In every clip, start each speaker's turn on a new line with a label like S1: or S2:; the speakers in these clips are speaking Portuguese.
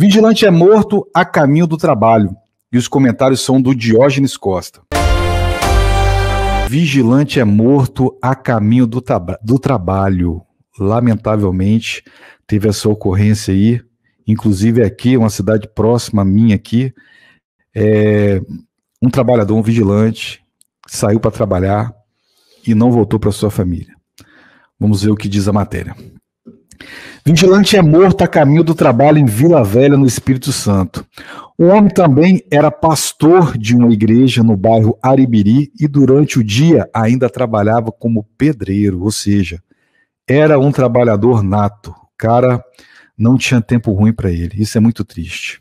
S1: Vigilante é morto a caminho do trabalho. E os comentários são do Diógenes Costa. Vigilante é morto a caminho do, do trabalho. Lamentavelmente, teve essa ocorrência aí. Inclusive aqui, uma cidade próxima a minha aqui. É, um trabalhador, um vigilante, saiu para trabalhar e não voltou para sua família. Vamos ver o que diz a matéria. Vigilante é morto a caminho do trabalho em Vila Velha, no Espírito Santo. O homem também era pastor de uma igreja no bairro Aribiri e durante o dia ainda trabalhava como pedreiro, ou seja, era um trabalhador nato. O cara não tinha tempo ruim para ele. Isso é muito triste.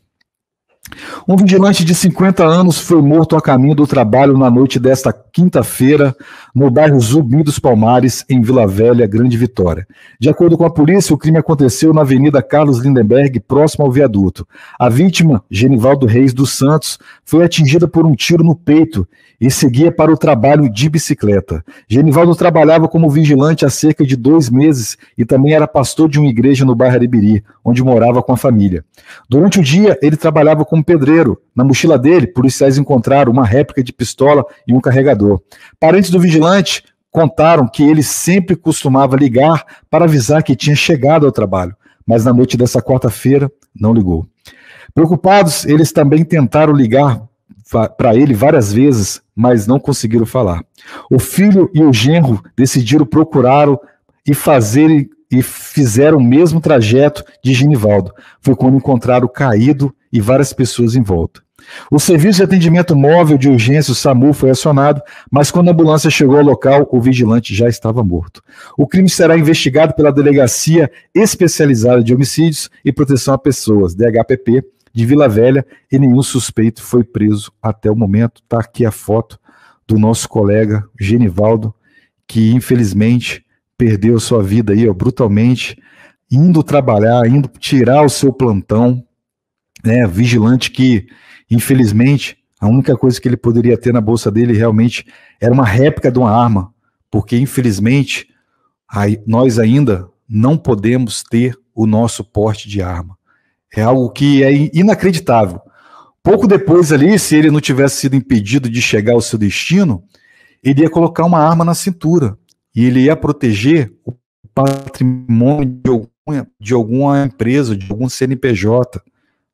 S1: Um vigilante de 50 anos foi morto a caminho do trabalho na noite desta quinta-feira, no bairro Zumbi dos Palmares, em Vila Velha, Grande Vitória. De acordo com a polícia, o crime aconteceu na Avenida Carlos Lindenberg, próximo ao viaduto. A vítima, Genivaldo Reis dos Santos, foi atingida por um tiro no peito e seguia para o trabalho de bicicleta. Genivaldo trabalhava como vigilante há cerca de dois meses e também era pastor de uma igreja no bairro Aribiri onde morava com a família. Durante o dia, ele trabalhava como pedreiro. Na mochila dele, policiais encontraram uma réplica de pistola e um carregador. Parentes do vigilante contaram que ele sempre costumava ligar para avisar que tinha chegado ao trabalho, mas na noite dessa quarta-feira não ligou. Preocupados, eles também tentaram ligar para ele várias vezes, mas não conseguiram falar. O filho e o genro decidiram procurá-lo e fazerem e fizeram o mesmo trajeto de Genivaldo. Foi quando encontraram o caído e várias pessoas em volta. O serviço de atendimento móvel de urgência, o SAMU, foi acionado, mas quando a ambulância chegou ao local, o vigilante já estava morto. O crime será investigado pela Delegacia Especializada de Homicídios e Proteção a Pessoas, DHPP, de Vila Velha, e nenhum suspeito foi preso até o momento. Está aqui a foto do nosso colega Genivaldo, que infelizmente perdeu sua vida aí, ó, brutalmente, indo trabalhar, indo tirar o seu plantão, né, vigilante que, infelizmente, a única coisa que ele poderia ter na bolsa dele realmente era uma réplica de uma arma, porque, infelizmente, nós ainda não podemos ter o nosso porte de arma. É algo que é inacreditável. Pouco depois ali, se ele não tivesse sido impedido de chegar ao seu destino, ele ia colocar uma arma na cintura e ele ia proteger o patrimônio de alguma, de alguma empresa, de algum CNPJ,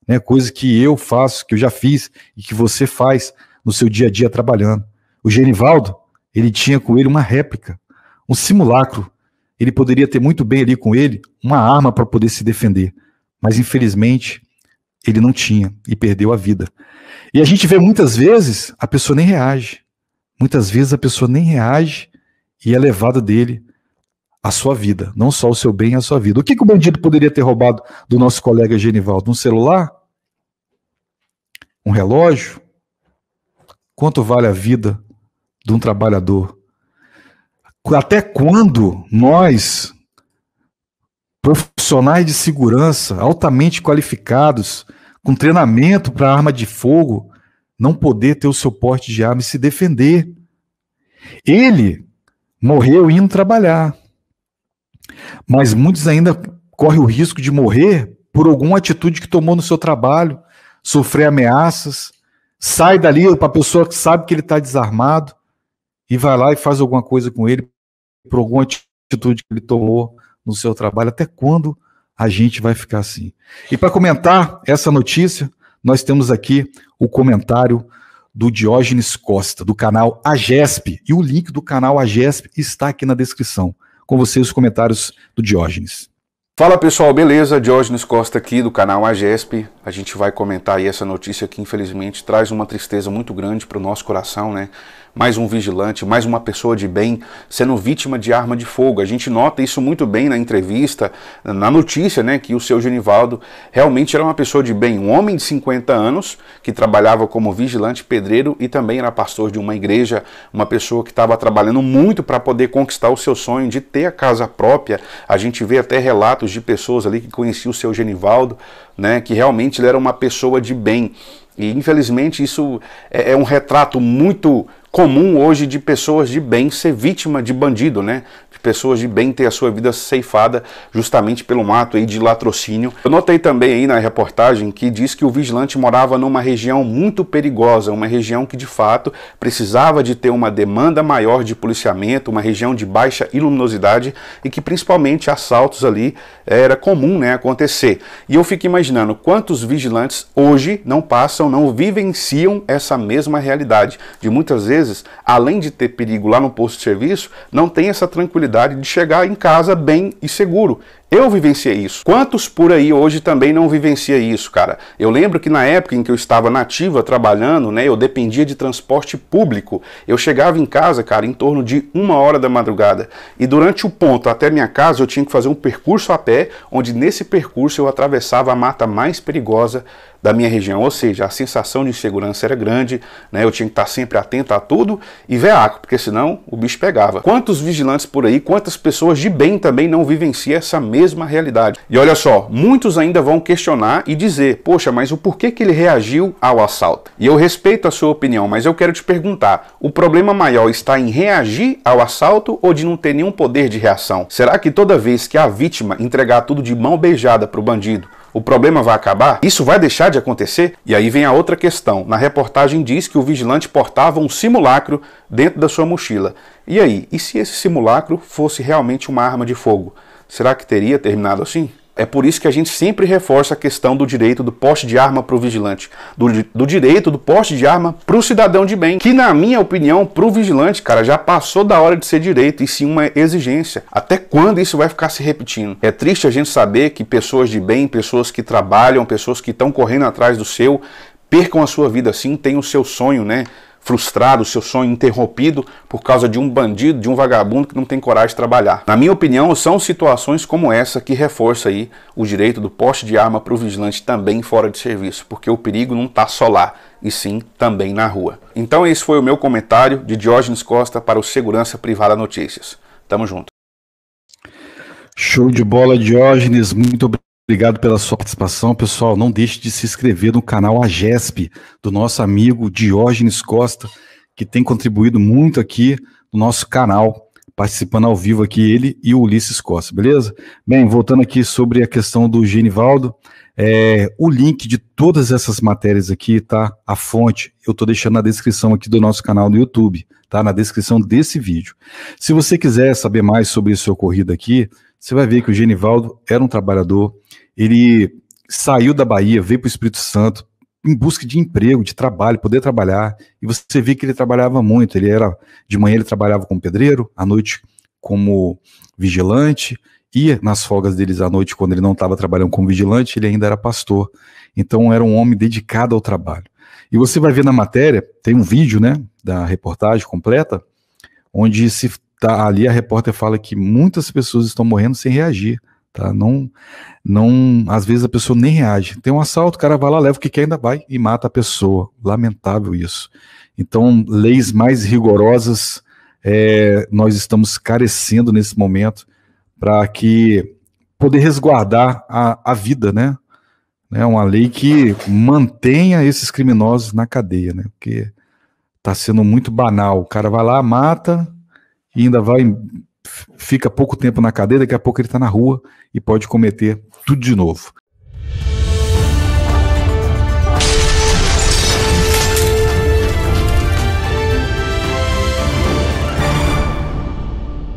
S1: né? coisa que eu faço, que eu já fiz e que você faz no seu dia a dia trabalhando. O Genivaldo, ele tinha com ele uma réplica, um simulacro. Ele poderia ter muito bem ali com ele uma arma para poder se defender, mas infelizmente ele não tinha e perdeu a vida. E a gente vê muitas vezes a pessoa nem reage. Muitas vezes a pessoa nem reage e é levado dele a sua vida, não só o seu bem, a sua vida. O que, que o bandido poderia ter roubado do nosso colega Genivaldo? Um celular? Um relógio? Quanto vale a vida de um trabalhador? Até quando nós, profissionais de segurança, altamente qualificados, com treinamento para arma de fogo, não poder ter o seu porte de arma e se defender? Ele morreu indo trabalhar. Mas muitos ainda correm o risco de morrer por alguma atitude que tomou no seu trabalho, sofrer ameaças, sai dali para a pessoa que sabe que ele está desarmado e vai lá e faz alguma coisa com ele por alguma atitude que ele tomou no seu trabalho. Até quando a gente vai ficar assim? E para comentar essa notícia, nós temos aqui o comentário do Diógenes Costa, do canal AGESP. E o link do canal AGESP está aqui na descrição. Com vocês os comentários do Diógenes.
S2: Fala pessoal, beleza? Diógenes Costa aqui do canal AGESP. A gente vai comentar aí essa notícia que infelizmente traz uma tristeza muito grande para o nosso coração, né? mais um vigilante, mais uma pessoa de bem sendo vítima de arma de fogo. A gente nota isso muito bem na entrevista, na notícia, né, que o seu Genivaldo realmente era uma pessoa de bem, um homem de 50 anos que trabalhava como vigilante pedreiro e também era pastor de uma igreja, uma pessoa que estava trabalhando muito para poder conquistar o seu sonho de ter a casa própria. A gente vê até relatos de pessoas ali que conheciam o seu Genivaldo, né, que realmente ele era uma pessoa de bem. E infelizmente isso é, é, um retrato muito comum hoje de pessoas de bem ser vítima de bandido, né? pessoas de bem ter a sua vida ceifada justamente pelo mato aí de latrocínio. Eu notei também aí na reportagem que diz que o vigilante morava numa região muito perigosa, uma região que de fato precisava de ter uma demanda maior de policiamento, uma região de baixa iluminosidade e que principalmente assaltos ali eh, era comum né, acontecer. E eu fico imaginando quantos vigilantes hoje não passam, não vivenciam essa mesma realidade. De muitas vezes, além de ter perigo lá no posto de serviço, não tem essa tranquilidade de chegar em casa bem e seguro. Eu vivenciei isso. Quantos por aí hoje também não vivencia isso, cara? Eu lembro que na época em que eu estava nativa trabalhando, né, eu dependia de transporte público. Eu chegava em casa, cara, em torno de uma hora da madrugada. E durante o ponto até minha casa eu tinha que fazer um percurso a pé, onde nesse percurso eu atravessava a mata mais perigosa da minha região, ou seja, a sensação de insegurança era grande, né? Eu tinha que estar sempre atento a tudo e veaco, porque senão o bicho pegava. Quantos vigilantes por aí, quantas pessoas de bem também não vivenciam essa mesma mesma realidade. E olha só, muitos ainda vão questionar e dizer: poxa, mas o porquê que ele reagiu ao assalto? E eu respeito a sua opinião, mas eu quero te perguntar: o problema maior está em reagir ao assalto ou de não ter nenhum poder de reação? Será que toda vez que a vítima entregar tudo de mão beijada para o bandido, o problema vai acabar? Isso vai deixar de acontecer? E aí vem a outra questão. Na reportagem diz que o vigilante portava um simulacro dentro da sua mochila. E aí, e se esse simulacro fosse realmente uma arma de fogo? Será que teria terminado assim? É por isso que a gente sempre reforça a questão do direito do poste de arma para o vigilante, do, do, direito do poste de arma para o cidadão de bem, que na minha opinião, para o vigilante, cara, já passou da hora de ser direito e sim uma exigência. Até quando isso vai ficar se repetindo? É triste a gente saber que pessoas de bem, pessoas que trabalham, pessoas que estão correndo atrás do seu, percam a sua vida assim, têm o seu sonho, né? frustrado, seu sonho interrompido por causa de um bandido, de um vagabundo que não tem coragem de trabalhar. Na minha opinião, são situações como essa que reforça aí o direito do poste de arma para o vigilante também fora de serviço, porque o perigo não está só lá, e sim também na rua. Então esse foi o meu comentário de Diógenes Costa para o Segurança Privada Notícias. Tamo junto.
S1: Show de bola, Diógenes. Muito obrigado. Obrigado pela sua participação, pessoal. Não deixe de se inscrever no canal AGESP do nosso amigo Diógenes Costa, que tem contribuído muito aqui no nosso canal, participando ao vivo aqui, ele e o Ulisses Costa, beleza? Bem, voltando aqui sobre a questão do Genivaldo, é, o link de todas essas matérias aqui, tá? A fonte, eu tô deixando na descrição aqui do nosso canal no YouTube, tá? Na descrição desse vídeo. Se você quiser saber mais sobre esse ocorrido aqui, você vai ver que o Genivaldo era um trabalhador ele saiu da Bahia, veio para o Espírito Santo em busca de emprego, de trabalho, poder trabalhar. E você vê que ele trabalhava muito. Ele era de manhã ele trabalhava como pedreiro, à noite como vigilante, e nas folgas deles à noite, quando ele não estava trabalhando como vigilante, ele ainda era pastor. Então era um homem dedicado ao trabalho. E você vai ver na matéria, tem um vídeo, né, da reportagem completa, onde se tá ali a repórter fala que muitas pessoas estão morrendo sem reagir tá? Não, não, às vezes a pessoa nem reage. Tem um assalto, o cara vai lá, leva o que quer, ainda vai e mata a pessoa. Lamentável isso. Então, leis mais rigorosas é, nós estamos carecendo nesse momento para que poder resguardar a, a vida, né? é Uma lei que mantenha esses criminosos na cadeia, né? Porque está sendo muito banal. O cara vai lá, mata e ainda vai fica pouco tempo na cadeia, daqui a pouco ele está na rua e pode cometer tudo de novo.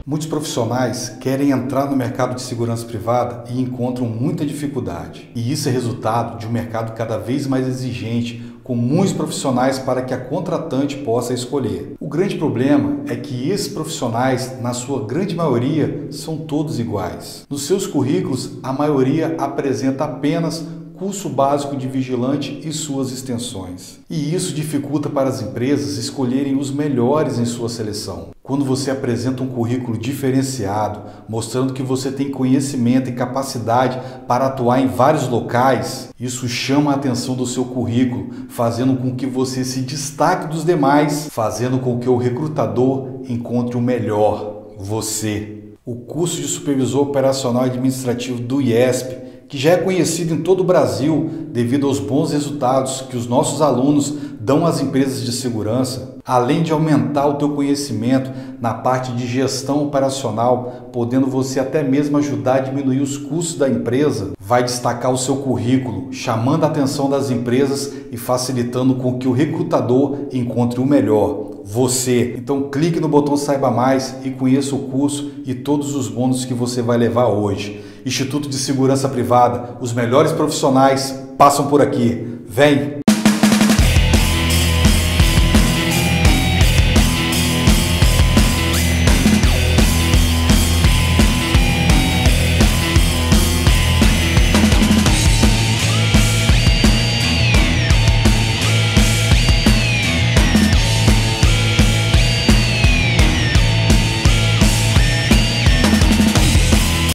S1: Muitos profissionais querem entrar no mercado de segurança privada e encontram muita dificuldade. E isso é resultado de um mercado cada vez mais exigente, com muitos profissionais para que a contratante possa escolher. O grande problema é que esses profissionais, na sua grande maioria, são todos iguais. Nos seus currículos, a maioria apresenta apenas curso básico de vigilante e suas extensões. E isso dificulta para as empresas escolherem os melhores em sua seleção. Quando você apresenta um currículo diferenciado, mostrando que você tem conhecimento e capacidade para atuar em vários locais, isso chama a atenção do seu currículo, fazendo com que você se destaque dos demais, fazendo com que o recrutador encontre o melhor, você. O curso de Supervisor Operacional e Administrativo do IESP que já é conhecido em todo o Brasil devido aos bons resultados que os nossos alunos dão às empresas de segurança, além de aumentar o teu conhecimento na parte de gestão operacional, podendo você até mesmo ajudar a diminuir os custos da empresa, vai destacar o seu currículo, chamando a atenção das empresas e facilitando com que o recrutador encontre o melhor, você. Então clique no botão saiba mais e conheça o curso e todos os bônus que você vai levar hoje. Instituto de Segurança Privada. Os melhores profissionais passam por aqui. Vem!